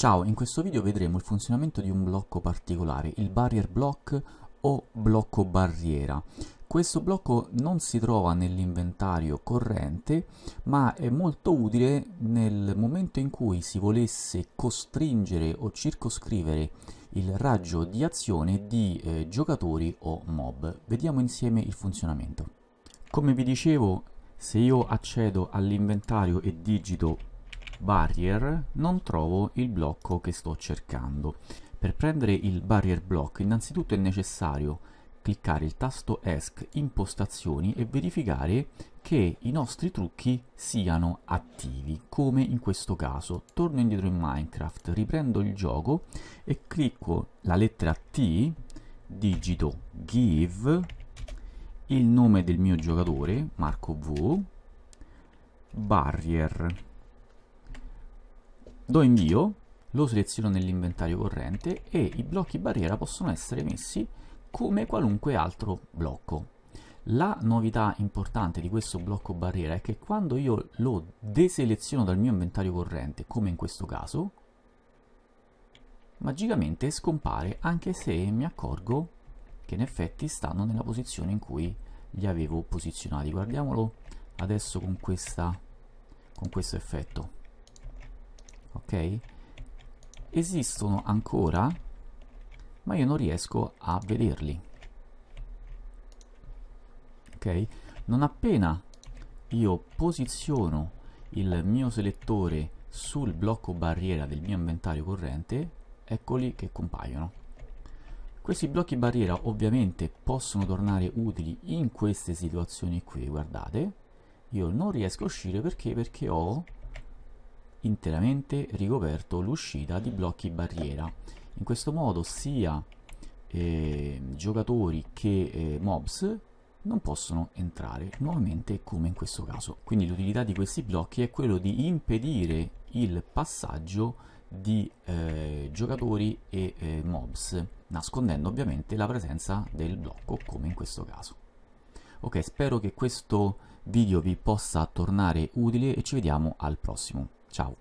Ciao, in questo video vedremo il funzionamento di un blocco particolare, il barrier block o blocco barriera. Questo blocco non si trova nell'inventario corrente, ma è molto utile nel momento in cui si volesse costringere o circoscrivere il raggio di azione di eh, giocatori o mob. Vediamo insieme il funzionamento. Come vi dicevo, se io accedo all'inventario e digito barrier non trovo il blocco che sto cercando. Per prendere il barrier block innanzitutto è necessario cliccare il tasto ESC impostazioni e verificare che i nostri trucchi siano attivi, come in questo caso. Torno indietro in Minecraft, riprendo il gioco e clicco la lettera T, digito give, il nome del mio giocatore, Marco V, barrier do invio, lo seleziono nell'inventario corrente e i blocchi barriera possono essere messi come qualunque altro blocco. La novità importante di questo blocco barriera è che quando io lo deseleziono dal mio inventario corrente, come in questo caso, magicamente scompare anche se mi accorgo che in effetti stanno nella posizione in cui li avevo posizionati. Guardiamolo adesso con, questa, con questo effetto ok esistono ancora ma io non riesco a vederli ok non appena io posiziono il mio selettore sul blocco barriera del mio inventario corrente eccoli che compaiono questi blocchi barriera ovviamente possono tornare utili in queste situazioni qui guardate io non riesco a uscire perché perché ho interamente ricoperto l'uscita di blocchi barriera in questo modo sia eh, giocatori che eh, mobs non possono entrare nuovamente come in questo caso quindi l'utilità di questi blocchi è quello di impedire il passaggio di eh, giocatori e eh, mobs nascondendo ovviamente la presenza del blocco come in questo caso ok spero che questo video vi possa tornare utile e ci vediamo al prossimo Ciao.